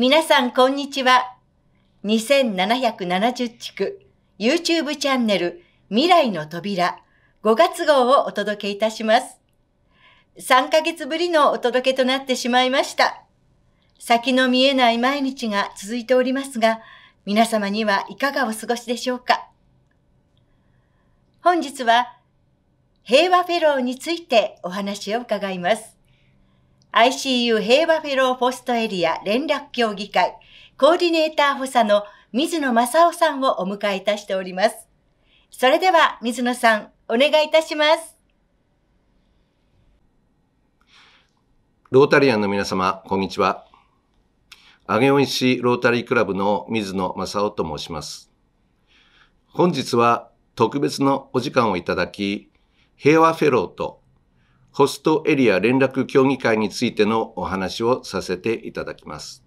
皆さんこんにちは。2770地区 YouTube チャンネル未来の扉5月号をお届けいたします。3ヶ月ぶりのお届けとなってしまいました。先の見えない毎日が続いておりますが、皆様にはいかがお過ごしでしょうか。本日は平和フェローについてお話を伺います。ICU 平和フェローポストエリア連絡協議会コーディネーター補佐の水野正夫さんをお迎えいたしております。それでは水野さん、お願いいたします。ロータリアンの皆様、こんにちは。オン市ロータリークラブの水野正夫と申します。本日は特別のお時間をいただき、平和フェローとホストエリア連絡協議会についてのお話をさせていただきます。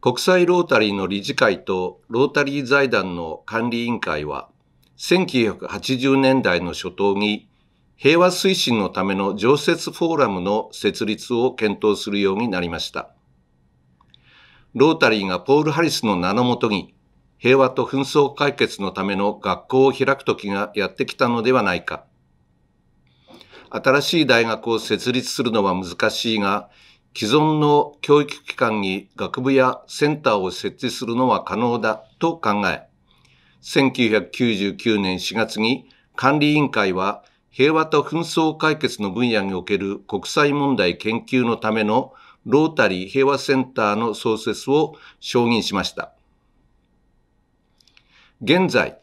国際ロータリーの理事会とロータリー財団の管理委員会は、1980年代の初頭に平和推進のための常設フォーラムの設立を検討するようになりました。ロータリーがポール・ハリスの名のもとに、平和と紛争解決のための学校を開く時がやってきたのではないか。新しい大学を設立するのは難しいが、既存の教育機関に学部やセンターを設置するのは可能だと考え、1999年4月に管理委員会は平和と紛争解決の分野における国際問題研究のためのロータリー平和センターの創設を承認しました。現在、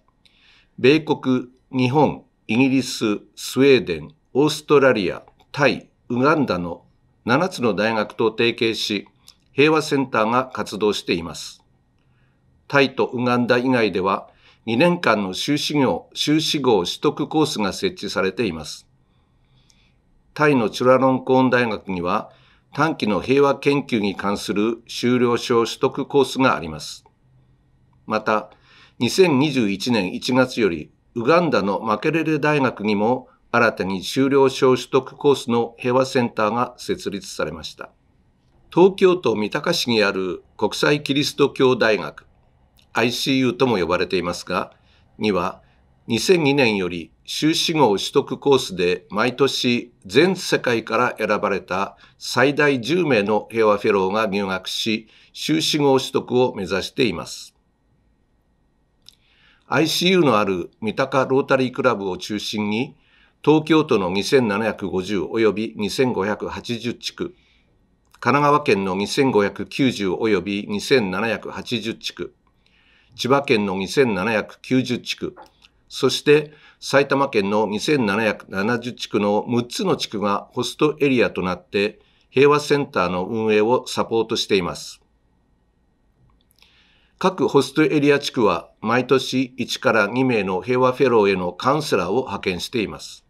米国、日本、イギリス、スウェーデン、オーストラリア、タイ、ウガンダの7つの大学と提携し、平和センターが活動しています。タイとウガンダ以外では、2年間の修士業、修士号取得コースが設置されています。タイのチュラロンコーン大学には、短期の平和研究に関する修了証取得コースがあります。また、2021年1月より、ウガンダのマケレレ大学にも新たに修了証取得コースの平和センターが設立されました。東京都三鷹市にある国際キリスト教大学 ICU とも呼ばれていますが、には2002年より修士号取得コースで毎年全世界から選ばれた最大10名の平和フェローが入学し、修士号取得を目指しています。ICU のある三鷹ロータリークラブを中心に東京都の2750及び2580地区、神奈川県の2590及び2780地区、千葉県の2790地区、そして埼玉県の2770地区の6つの地区がホストエリアとなって、平和センターの運営をサポートしています。各ホストエリア地区は毎年1から2名の平和フェローへのカウンセラーを派遣しています。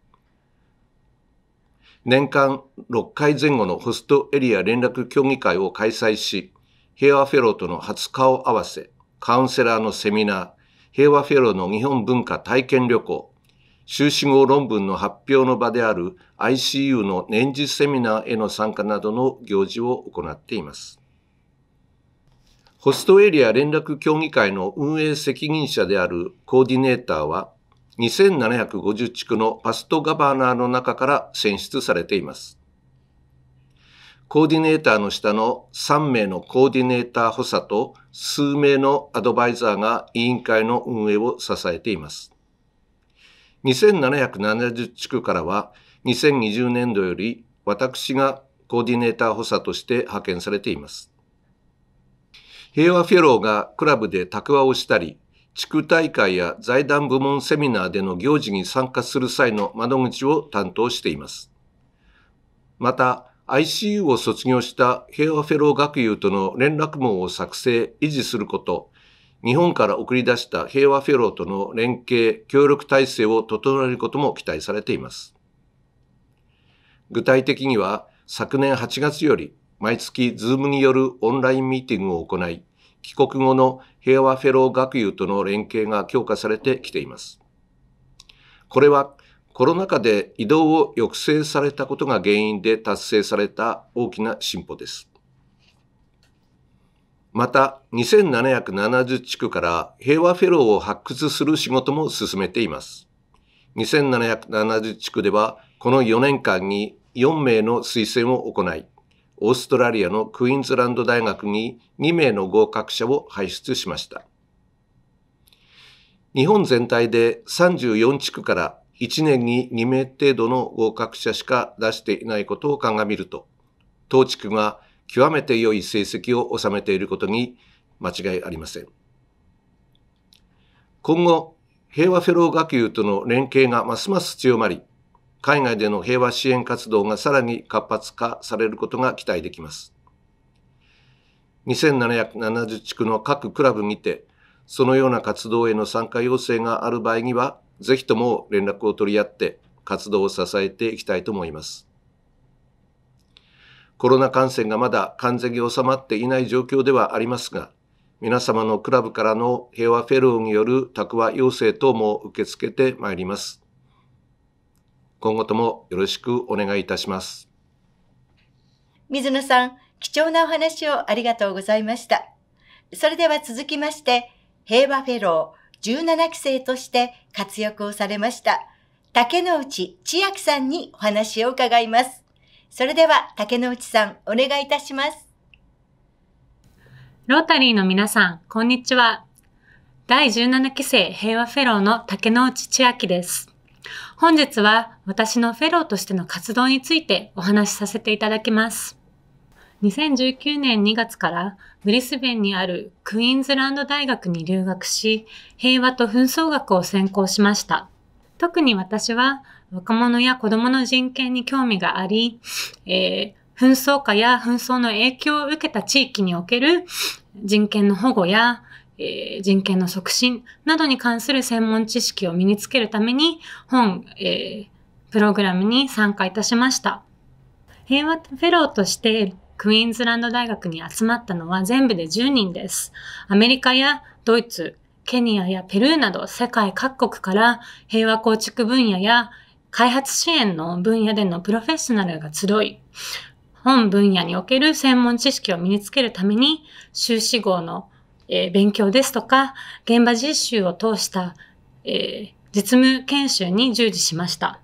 年間6回前後のホストエリア連絡協議会を開催し、平和フェローとの初顔合わせ、カウンセラーのセミナー、平和フェローの日本文化体験旅行、修士号論文の発表の場である ICU の年次セミナーへの参加などの行事を行っています。ホストエリア連絡協議会の運営責任者であるコーディネーターは、2750地区のパストガバナーの中から選出されています。コーディネーターの下の3名のコーディネーター補佐と数名のアドバイザーが委員会の運営を支えています。2770地区からは2020年度より私がコーディネーター補佐として派遣されています。平和フェローがクラブで卓話をしたり、地区大会や財団部門セミナーでの行事に参加する際の窓口を担当しています。また、ICU を卒業した平和フェロー学友との連絡網を作成、維持すること、日本から送り出した平和フェローとの連携、協力体制を整えることも期待されています。具体的には、昨年8月より毎月 Zoom によるオンラインミーティングを行い、帰国後の平和フェロー学友との連携が強化されてきています。これはコロナ禍で移動を抑制されたことが原因で達成された大きな進歩です。また、2770地区から平和フェローを発掘する仕事も進めています。2770地区では、この4年間に4名の推薦を行い、オーストラリアのクイーンズランド大学に2名の合格者を輩出しました。日本全体で34地区から1年に2名程度の合格者しか出していないことを鑑みると、当地区が極めて良い成績を収めていることに間違いありません。今後、平和フェロー学級との連携がますます強まり、海外での平和支援活動がさらに活発化されることが期待できます。2770地区の各クラブにて、そのような活動への参加要請がある場合には、ぜひとも連絡を取り合って活動を支えていきたいと思います。コロナ感染がまだ完全に収まっていない状況ではありますが、皆様のクラブからの平和フェローによる宅話要請等も受け付けてまいります。今後ともよろしくお願いいたします。水野さん、貴重なお話をありがとうございました。それでは続きまして、平和フェロー17期生として活躍をされました、竹之内千秋さんにお話を伺います。それでは竹之内さん、お願いいたします。ロータリーの皆さん、こんにちは。第17期生平和フェローの竹之内千秋です。本日は私のフェローとしての活動についてお話しさせていただきます。2019年2月からブリスベンにあるクイーンズランド大学に留学し、平和と紛争学を専攻しました。特に私は若者や子供の人権に興味があり、えー、紛争下や紛争の影響を受けた地域における人権の保護やえー、人権の促進などに関する専門知識を身につけるために本、えー、プログラムに参加いたしました。平和フェローとしてクイーンズランド大学に集まったのは全部で10人です。アメリカやドイツ、ケニアやペルーなど世界各国から平和構築分野や開発支援の分野でのプロフェッショナルが集い、本分野における専門知識を身につけるために、修士号のえー、勉強ですとか、現場実習を通した、えー、実務研修に従事しました。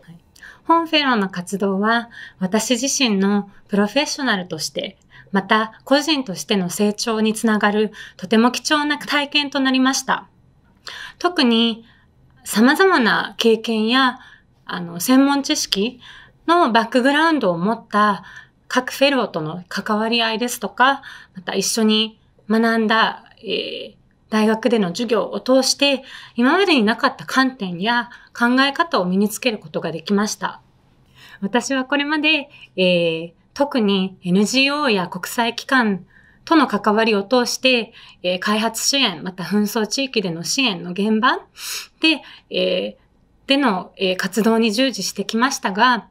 はい、本フェローの活動は、私自身のプロフェッショナルとして、また個人としての成長につながるとても貴重な体験となりました。特に様々な経験やあの専門知識のバックグラウンドを持った各フェローとの関わり合いですとか、また一緒に学んだ、えー、大学での授業を通して、今までになかった観点や考え方を身につけることができました。私はこれまで、えー、特に NGO や国際機関との関わりを通して、えー、開発支援、また紛争地域での支援の現場で、えー、での、えー、活動に従事してきましたが、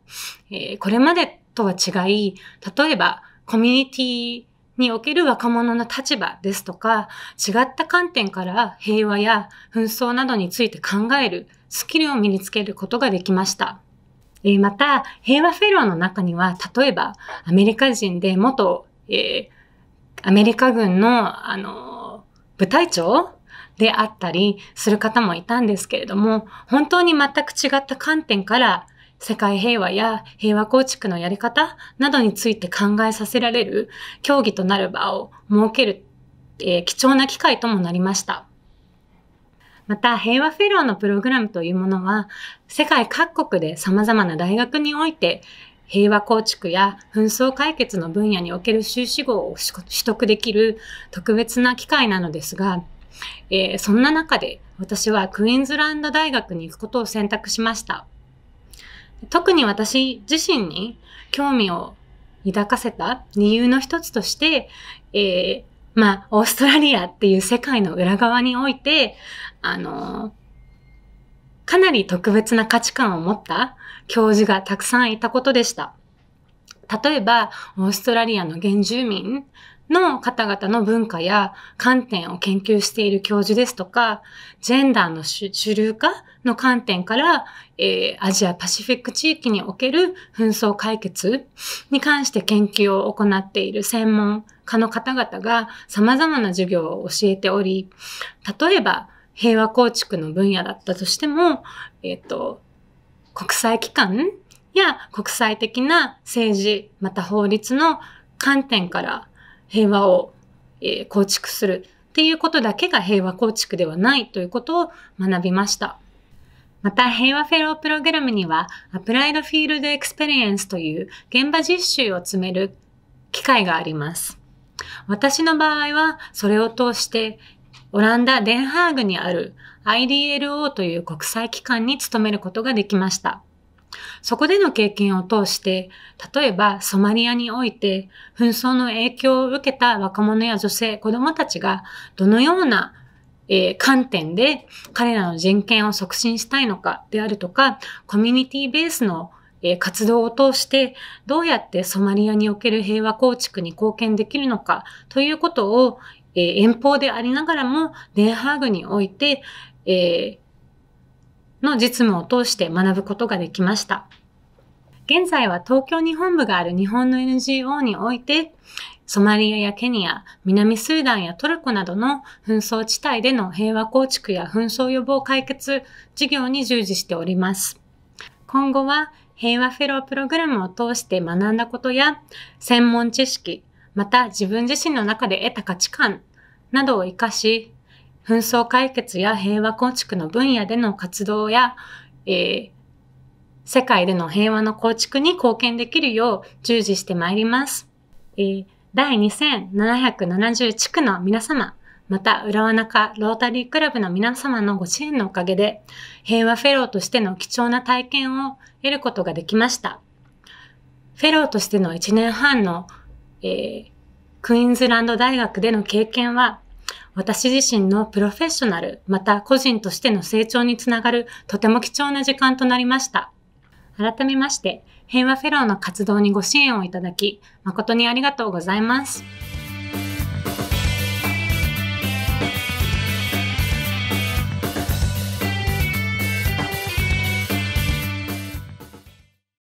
えー、これまでとは違い、例えばコミュニティにおける若者の立場ですとか、違った観点から平和や紛争などについて考えるスキルを身につけることができました。えまた、平和フェローの中には、例えば、アメリカ人で元、えー、アメリカ軍の、あの部隊長であったりする方もいたんですけれども、本当に全く違った観点から世界平和や平和構築のやり方などについて考えさせられる協議となる場を設ける、えー、貴重な機会ともなりました。また、平和フェローのプログラムというものは、世界各国で様々な大学において、平和構築や紛争解決の分野における修士号を取得できる特別な機会なのですが、えー、そんな中で私はクイーンズランド大学に行くことを選択しました。特に私自身に興味を抱かせた理由の一つとして、えー、まあ、オーストラリアっていう世界の裏側において、あの、かなり特別な価値観を持った教授がたくさんいたことでした。例えば、オーストラリアの原住民の方々の文化や観点を研究している教授ですとか、ジェンダーの主流化の観点から、えー、アジアパシフィック地域における紛争解決に関して研究を行っている専門家の方々が様々な授業を教えており、例えば平和構築の分野だったとしても、えっ、ー、と、国際機関や国際的な政治、また法律の観点から平和を、え構築するっていうことだけが平和構築ではないということを学びました。また、平和フェロープログラムには、アプライドフィールドエクスペリエンスという現場実習を詰める機会があります。私の場合は、それを通して、オランダ・デンハーグにある IDLO という国際機関に勤めることができました。そこでの経験を通して、例えばソマリアにおいて、紛争の影響を受けた若者や女性、子供たちが、どのようなえ観点で彼らの人権を促進したいのかであるとか、コミュニティベースの活動を通してどうやってソマリアにおける平和構築に貢献できるのかということを遠方でありながらもデンハーグにおいて、えの実務を通して学ぶことができました。現在は東京に本部がある日本の NGO において、ソマリアやケニア、南スーダンやトルコなどの紛争地帯での平和構築や紛争予防解決事業に従事しております。今後は平和フェロープログラムを通して学んだことや専門知識、また自分自身の中で得た価値観などを活かし、紛争解決や平和構築の分野での活動や、えー、世界での平和の構築に貢献できるよう従事してまいります。えー、第2770区の皆様、また、浦和中ロータリークラブの皆様のご支援のおかげで、平和フェローとしての貴重な体験を得ることができました。フェローとしての1年半の、えー、クイーンズランド大学での経験は、私自身のプロフェッショナル、また個人としての成長につながるとても貴重な時間となりました。改めまして、平和フェローの活動にご支援をいただき、誠にありがとうございます。